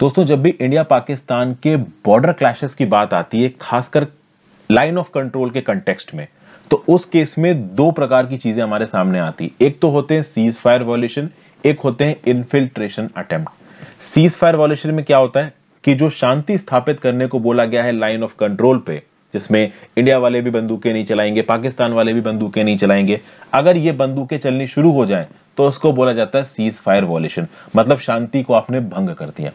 दोस्तों जब भी इंडिया पाकिस्तान के बॉर्डर क्लैशेस की बात आती है खासकर लाइन ऑफ कंट्रोल के कंटेक्स्ट में तो उस केस में दो प्रकार की चीजें हमारे सामने आती एक तो होते हैं सीज फायर वॉल्यूशन एक होते हैं infiltration attempt ceasefire violation में क्या होता है कि जो शांति स्थापित करने को बोला गया है लाइन ऑफ कंट्रोल पे जिसमें इंडिया वाले भी बंदूकें नहीं चलाएंगे पाकिस्तान वाले भी बंदूकें नहीं चलाएंगे अगर ये बंदूकें चलनी शुरू हो जाए तो उसको बोला जाता है सीज फायर वॉल्यूशन मतलब शांति को आपने भंग कर दिया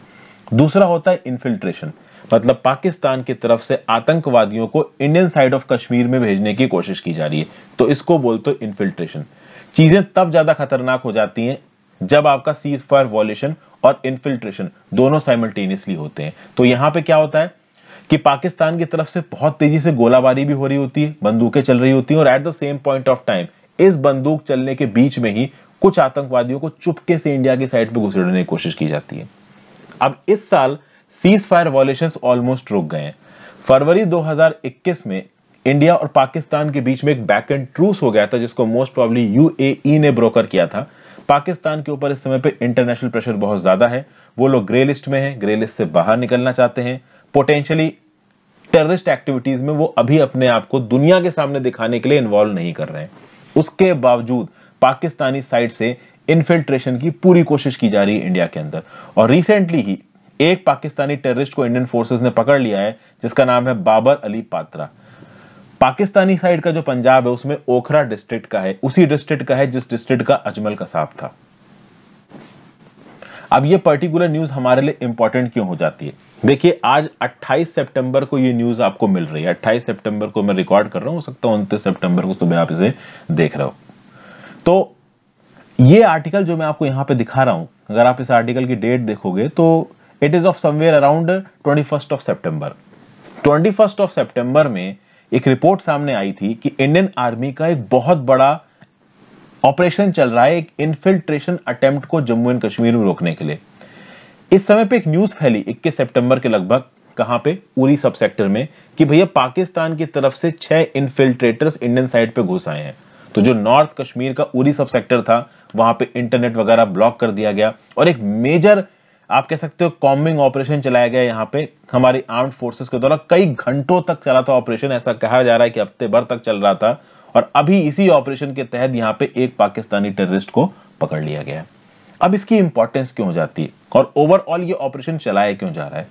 दूसरा होता है इन्फिल्ट्रेशन मतलब पाकिस्तान की तरफ से आतंकवादियों को इंडियन साइड ऑफ कश्मीर में भेजने की कोशिश की जा रही है तो इसको बोलते हो इन्फिल्ट्रेशन चीजें तब ज्यादा खतरनाक हो जाती हैं जब आपका सीज फायर वॉल्यूशन और इन्फिल्ट्रेशन दोनों साइमल्टेनियसली होते हैं तो यहां पे क्या होता है कि पाकिस्तान की तरफ से बहुत तेजी से गोलाबारी भी हो रही होती है बंदूकें चल रही होती हैं और at the same point of time इस बंदूक चलने के बीच में ही कुछ आतंकवादियों को चुपके से इंडिया की साइड पर घुसेड़ने की कोशिश की जाती है अब इस साल सीज फायर वॉलेशन ऑलमोस्ट रुक गए हैं फरवरी 2021 में इंडिया और पाकिस्तान के बीच में एक बैक एंड ट्रूस हो गया था जिसको मोस्ट प्रॉब्ली यूएई ने ब्रोकर किया था पाकिस्तान के ऊपर इस समय पे इंटरनेशनल प्रेशर बहुत ज्यादा है वो लोग ग्रे लिस्ट में हैं ग्रे लिस्ट से बाहर निकलना चाहते हैं पोटेंशियली टेररिस्ट एक्टिविटीज में वो अभी अपने आप को दुनिया के सामने दिखाने के लिए इन्वॉल्व नहीं कर रहे हैं उसके बावजूद पाकिस्तानी साइड से इन्फिल्ट्रेशन की पूरी कोशिश की जा रही है इंडिया के अंदर और रिसेंटली ही एक पाकिस्तानी टेररिस्ट को इंडियन फोर्सेस ने पकड़ लिया है जिसका नाम है बाबर अली पात्रा पाकिस्तानी साइड का जो पंजाब है उसमें ओखरा डिस्ट्रिक्ट का है उसी डिस्ट्रिक्ट का है जिस डिस्ट्रिक्ट का अजमल कसाब था अब ये पर्टिकुलर न्यूज हमारे लिए इंपॉर्टेंट क्यों हो जाती है देखिए आज 28 सितंबर को ये न्यूज आपको मिल रही है 28 सितंबर को मैं रिकॉर्ड कर रहा हूं हो सकता है उनतीस सितंबर को सुबह आप इसे देख रहे हो तो ये आर्टिकल जो मैं आपको यहाँ पे दिखा रहा हूँ अगर आप इस आर्टिकल की डेट देखोगे तो it is of somewhere around twenty first of September twenty first of September में एक रिपोर्ट सामने आई थी कि इंडियन आर्मी का एक बहुत बड़ा ऑपरेशन चल रहा है एक इनफिल्ट्रेशन अटेम्प्ट को जम्मू एंड कश्मीर में रोकने के लिए इस समय पे एक न्यूज फैली 21 सितंबर के लगभग कहां पे उरी सब सेक्टर में कि भैया पाकिस्तान की तरफ से छह इनफिल्ट्रेटर्स इंडियन साइड पे घुस आए हैं तो जो नॉर्थ कश्मीर का उरी सब सेक्टर था वहां पे इंटरनेट वगैरह ब्लॉक कर दिया गया और एक मेजर आप कह सकते हो कॉम्बिंग ऑपरेशन चलाया गया यहाँ पे हमारी आर्म्ड फोर्सेस के द्वारा कई घंटों तक चला था ऑपरेशन ऐसा कहा जा रहा है कि हफ्ते भर तक चल रहा था और अभी इसी ऑपरेशन के तहत यहाँ पे एक पाकिस्तानी टेररिस्ट को पकड़ लिया गया अब इसकी इंपॉर्टेंस क्यों हो जाती है और ओवरऑल ये ऑपरेशन चलाया क्यों जा रहा है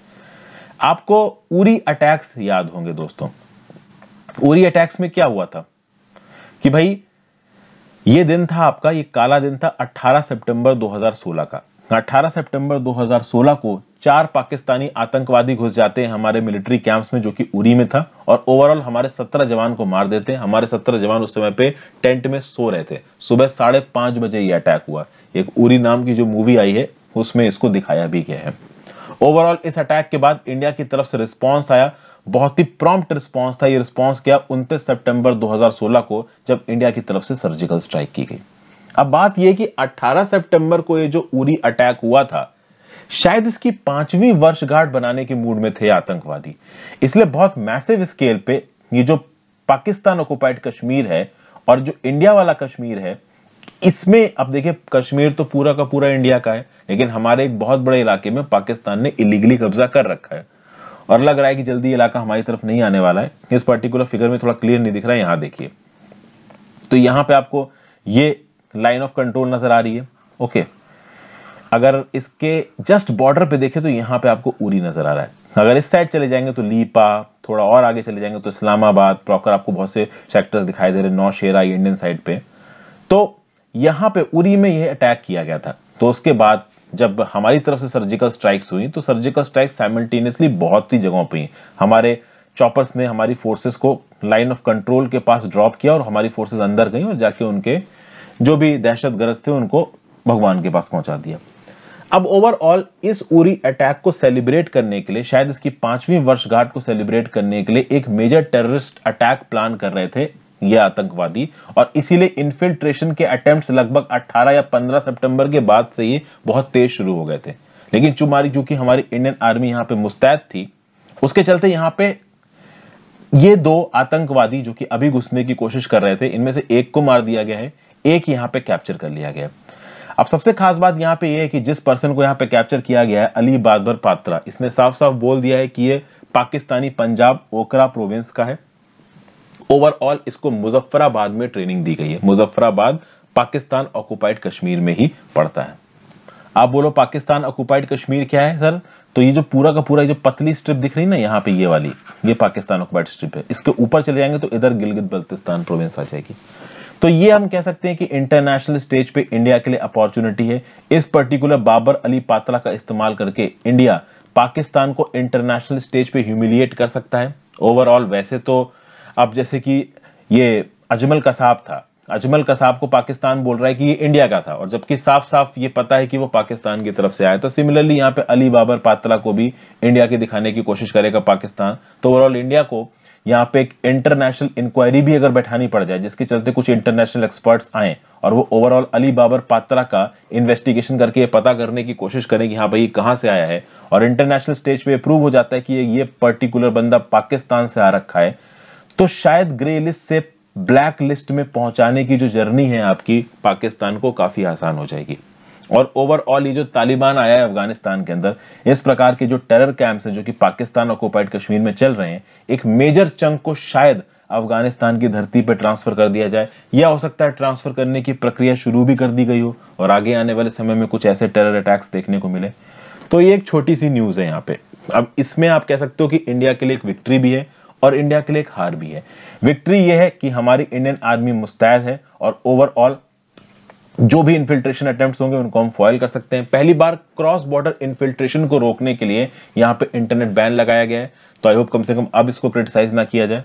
आपको उरी अटैक्स याद होंगे दोस्तों उरी अटैक्स में क्या हुआ था कि भाई ये दिन था आपका ये काला दिन था 18 सितंबर 2016 का 18 सितंबर 2016 को चार पाकिस्तानी आतंकवादी घुस जाते हैं हमारे मिलिट्री कैंप्स में जो कि उरी में था और ओवरऑल हमारे 17 जवान को मार देते हैं हमारे 17 जवान उस समय पे टेंट में सो रहे थे सुबह साढ़े पांच बजे ये अटैक हुआ एक उरी नाम की जो मूवी आई है उसमें इसको दिखाया भी गया है ओवरऑल इस अटैक के बाद इंडिया की तरफ से रिस्पॉन्स आया बहुत ही प्रॉम्प्ट रिस्पांस था ये रिस्पांस क्या उनतीस सितंबर 2016 को जब इंडिया की तरफ से सर्जिकल स्ट्राइक की गई अब बात यह कि 18 सितंबर को ये जो उरी अटैक हुआ था शायद इसकी पांचवी वर्षगांठ बनाने के मूड में थे आतंकवादी इसलिए बहुत मैसिव स्केल पे ये जो पाकिस्तान ऑक्युपाइड कश्मीर है और जो इंडिया वाला कश्मीर है इसमें अब देखिए कश्मीर तो पूरा का पूरा इंडिया का है लेकिन हमारे एक बहुत बड़े इलाके में पाकिस्तान ने इलीगली कब्जा कर रखा है और लग रहा है कि जल्दी इलाका हमारी तरफ नहीं आने वाला है इस पर्टिकुलर फिगर में थोड़ा क्लियर नहीं दिख रहा है यहाँ देखिए तो यहाँ पे आपको ये लाइन ऑफ कंट्रोल नज़र आ रही है ओके अगर इसके जस्ट बॉर्डर पे देखें तो यहाँ पे आपको उरी नज़र आ रहा है अगर इस साइड चले जाएंगे तो लीपा थोड़ा और आगे चले जाएंगे तो इस्लामाबाद प्रॉपर आपको बहुत से सेक्टर्स दिखाई दे रहे हैं नौशेरा इंडियन साइड पे तो यहाँ पे उरी में यह अटैक किया गया था तो उसके बाद जब हमारी तरफ से सर्जिकल स्ट्राइक्स हुई तो सर्जिकल स्ट्राइक्स साइमल्टेनियसली बहुत सी जगहों पर हमारे चॉपर्स ने हमारी फोर्सेस को लाइन ऑफ कंट्रोल के पास ड्रॉप किया और हमारी फोर्सेस अंदर गई और जाके उनके जो भी दहशत गर्द थे उनको भगवान के पास पहुंचा दिया अब ओवरऑल इस उरी अटैक को सेलिब्रेट करने के लिए शायद इसकी पांचवी वर्षगांठ को सेलिब्रेट करने के लिए एक मेजर टेररिस्ट अटैक प्लान कर रहे थे ये आतंकवादी और इसीलिए इन्फिल्ट्रेशन के अटेम्प्ट लगभग 18 या 15 सितंबर के बाद से ही बहुत तेज शुरू हो गए थे लेकिन चुमारी क्योंकि हमारी इंडियन आर्मी यहाँ पे मुस्तैद थी उसके चलते यहाँ पे ये दो आतंकवादी जो कि अभी घुसने की कोशिश कर रहे थे इनमें से एक को मार दिया गया है एक यहाँ पे कैप्चर कर लिया गया अब सबसे खास बात यहाँ पे ये यह है कि जिस पर्सन को यहाँ पे कैप्चर किया गया है अली बादबर पात्रा इसने साफ साफ बोल दिया है कि ये पाकिस्तानी पंजाब ओकरा प्रोविंस का है ओवरऑल इसको मुजफ्फराबाद में ट्रेनिंग दी गई है मुजफ्फराबाद पाकिस्तान ऑक्युपाइड कश्मीर में ही पड़ता है आप बोलो पाकिस्तान ऑक्युपाइड कश्मीर क्या है सर तो ये जो पूरा का पूरा जो पतली स्ट्रिप दिख रही है ना यहाँ पे ये वाली ये पाकिस्तान ऑक्युपाइड स्ट्रिप है इसके ऊपर चले जाएंगे तो इधर गिलगित बल्तिस्तान प्रोविंस आ जाएगी तो ये हम कह सकते हैं कि इंटरनेशनल स्टेज पे इंडिया के लिए अपॉर्चुनिटी है इस पर्टिकुलर बाबर अली पातला का इस्तेमाल करके इंडिया पाकिस्तान को इंटरनेशनल स्टेज पे ह्यूमिलिएट कर सकता है ओवरऑल वैसे तो अब जैसे कि ये अजमल कसाब था अजमल कसाब को पाकिस्तान बोल रहा है कि ये इंडिया का था और जबकि साफ साफ ये पता है कि वो पाकिस्तान की तरफ से आया तो सिमिलरली यहाँ पे अली बाबर पात्रा को भी इंडिया के दिखाने की कोशिश करेगा पाकिस्तान तो ओवरऑल इंडिया को यहाँ पे एक इंटरनेशनल इंक्वायरी भी अगर बैठानी पड़ जाए जिसके चलते कुछ इंटरनेशनल एक्सपर्ट्स आए और वो ओवरऑल अली बाबर पात्रा का इन्वेस्टिगेशन करके ये पता करने की कोशिश करें कि हाँ भाई ये कहाँ से आया है और इंटरनेशनल स्टेज पे प्रूव हो जाता है कि ये पर्टिकुलर बंदा पाकिस्तान से आ रखा है तो शायद ग्रे लिस्ट से ब्लैक लिस्ट में पहुंचाने की जो जर्नी है आपकी पाकिस्तान को काफी आसान हो जाएगी और ओवरऑल ये जो तालिबान आया है अफगानिस्तान के अंदर इस प्रकार के जो टेरर कैंप्स हैं जो कि पाकिस्तान ऑक्यूपाइड कश्मीर में चल रहे हैं एक मेजर चंक को शायद अफगानिस्तान की धरती पर ट्रांसफर कर दिया जाए या हो सकता है ट्रांसफर करने की प्रक्रिया शुरू भी कर दी गई हो और आगे आने वाले समय में कुछ ऐसे टेरर अटैक्स देखने को मिले तो ये एक छोटी सी न्यूज है यहाँ पे अब इसमें आप कह सकते हो कि इंडिया के लिए एक विक्ट्री भी है और इंडिया के लिए एक हार भी है विक्ट्री यह है कि हमारी इंडियन आर्मी मुस्तैद है और ओवरऑल जो भी इन्फिल्ट्रेशन अटेम्प्ट होंगे उनको हम फॉयल कर सकते हैं पहली बार क्रॉस बॉर्डर इन्फिल्ट्रेशन को रोकने के लिए यहाँ पे इंटरनेट बैन लगाया गया है तो आई होप कम से कम अब इसको क्रिटिसाइज ना किया जाए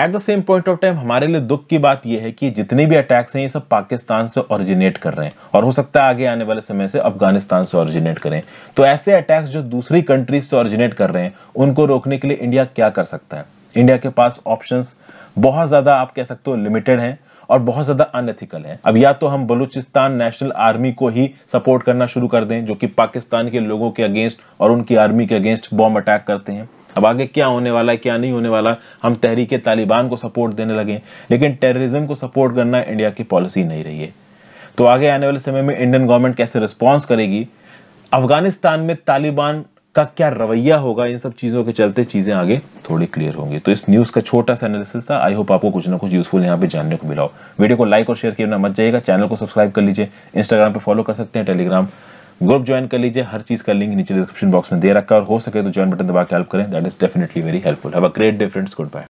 at the same point of time हमारे लिए दुख की बात यह है कि जितने भी अटैक्स हैं ये सब पाकिस्तान से ओरिजिनेट कर रहे हैं और हो सकता है आगे आने वाले समय से अफगानिस्तान से ओरिजिनेट करें तो ऐसे अटैक्स जो दूसरी कंट्रीज से ओरिजिनेट कर रहे हैं उनको रोकने के लिए इंडिया क्या कर सकता है इंडिया के पास ऑप्शंस बहुत ज़्यादा आप कह सकते हो लिमिटेड हैं और बहुत ज़्यादा अनएथिकल है अब या तो हम बलूचिस्तान नेशनल आर्मी को ही सपोर्ट करना शुरू कर दें जो कि पाकिस्तान के लोगों के अगेंस्ट और उनकी आर्मी के अगेंस्ट बॉम्ब अटैक करते हैं अब आगे क्या होने वाला है क्या नहीं होने वाला हम तहरीके तालिबान को सपोर्ट देने लगे लेकिन टेररिज्म को सपोर्ट करना इंडिया की पॉलिसी नहीं रही है तो आगे आने वाले समय में इंडियन गवर्नमेंट कैसे रिस्पॉन्स करेगी अफगानिस्तान में तालिबान का क्या रवैया होगा इन सब चीज़ों के चलते चीज़ें आगे थोड़ी क्लियर होंगी तो इस न्यूज़ का छोटा सा एनालिसिस था आई होप आपको कुछ ना कुछ यूजफुल यहाँ पे जानने को मिला हो वीडियो को लाइक और शेयर करना मत जाइएगा चैनल को सब्सक्राइब कर लीजिए इंस्टाग्राम पे फॉलो कर सकते हैं टेलीग्राम ग्रुप ज्वाइन कर लीजिए हर चीज का लिंक नीचे डिस्क्रिप्शन बॉक्स में दे रखा है और हो सके तो ज्वाइन बटन दबा के हेल्प करें that is definitely very helpful have a great difference good bye